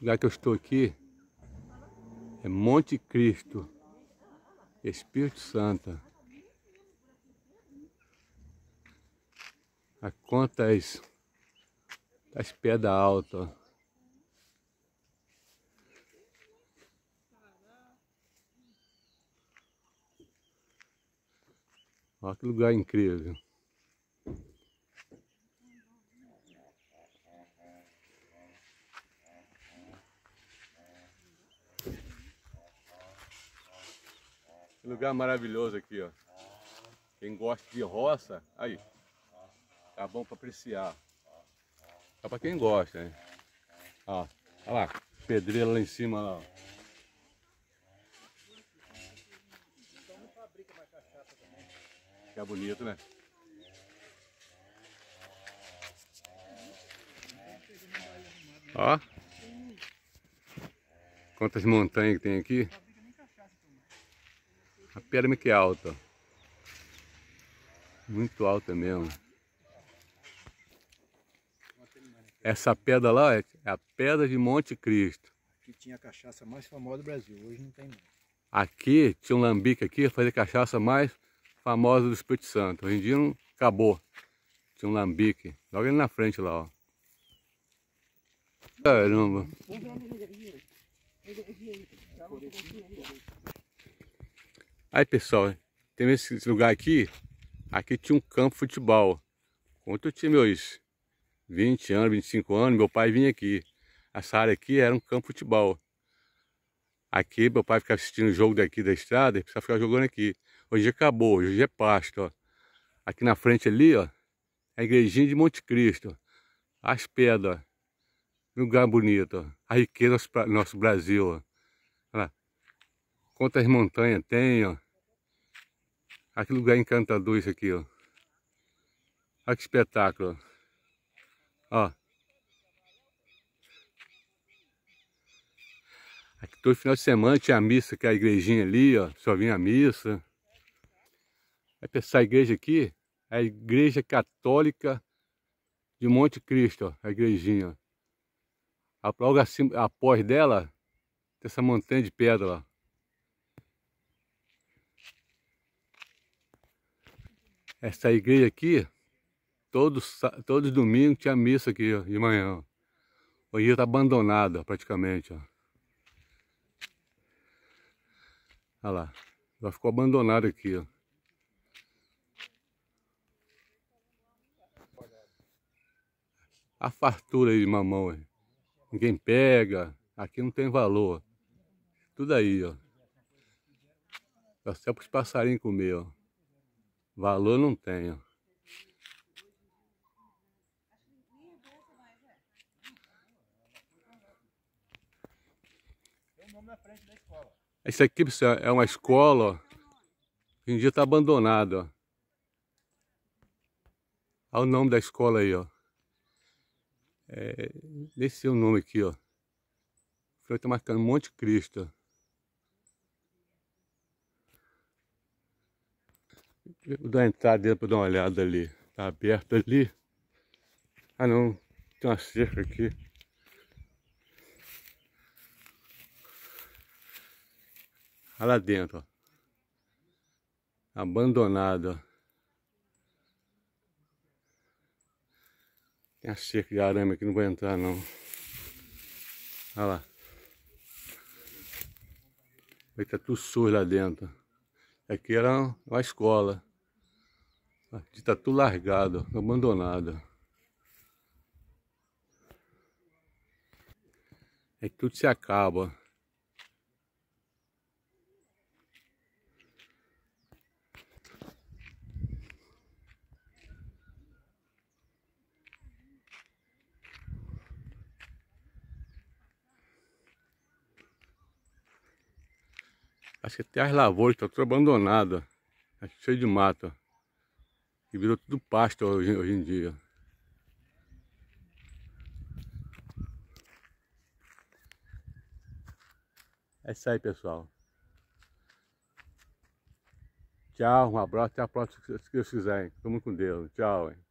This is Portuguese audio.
lugar que eu estou aqui é Monte Cristo, Espírito Santo. A contas é tá as pedras altas. Olha que lugar incrível. lugar maravilhoso aqui, ó. Quem gosta de roça, aí. Tá bom para apreciar. Tá para quem gosta, hein Ó, olha lá, pedreira lá em cima, lá, ó. Que é bonito, né? Ó. Quantas montanhas que tem aqui. Pera-me que é alta. Muito alta mesmo. Essa pedra lá é a pedra de Monte Cristo. Aqui tinha a cachaça mais famosa do Brasil, hoje não tem mais. Aqui tinha um lambique aqui, fazer cachaça mais famosa do Espírito Santo. Hoje em dia não acabou. Tinha um lambique. Logo ali na frente lá, ó. Caramba. Aí pessoal, tem esse lugar aqui, aqui tinha um campo de futebol. Quando eu tinha meus 20 anos, 25 anos, meu pai vinha aqui. Essa área aqui era um campo de futebol. Aqui meu pai ficava assistindo o jogo daqui da estrada e precisava ficar jogando aqui. Hoje acabou, hoje é pasto, ó. Aqui na frente ali, ó, é a igrejinha de Monte Cristo. As pedras, ó. lugar bonito, ó. a riqueza do nosso Brasil. Ó. Quantas montanhas tem, ó. Olha ah, que lugar encantador isso aqui, ó. Olha ah, que espetáculo, ó. ó. Aqui todo final de semana tinha a missa, que é a igrejinha ali, ó. Só vinha a missa. Vai pensar a igreja aqui? É a igreja católica de Monte Cristo, ó, a igrejinha. Ó. Após dela, tem essa montanha de pedra lá. Essa igreja aqui, todos, todos domingos tinha missa aqui ó, de manhã. Hoje está abandonada praticamente. Ó. Olha lá, ela ficou abandonada aqui. Ó. A fartura aí de mamão, ninguém pega, aqui não tem valor. Tudo aí, ó. Dá até para os passarinhos comer, ó. Valor não tenho. Essa aqui é uma escola tá ó, que um dia está abandonada. Olha o nome da escola aí, ó. É, esse é o nome aqui, ó. Foi tá marcando Monte Cristo. Vou dar uma entrada dele para dar uma olhada ali. Tá aberto ali. Ah não, tem uma cerca aqui. Olha lá dentro, ó. Abandonado, ó. Tem a cerca de arame aqui, não vou entrar não. Olha lá. Vai estar tá tudo sujo lá dentro. Aqui era uma escola. está tudo largado, abandonado. É tudo se acaba. Acho que até as lavouras estão tá tudo abandonadas. Tá cheio de mata. E virou tudo pasto hoje, hoje em dia. É isso aí, pessoal. Tchau, um abraço, até a próxima, se Deus quiser. Hein? Tamo com Deus. Tchau. Hein?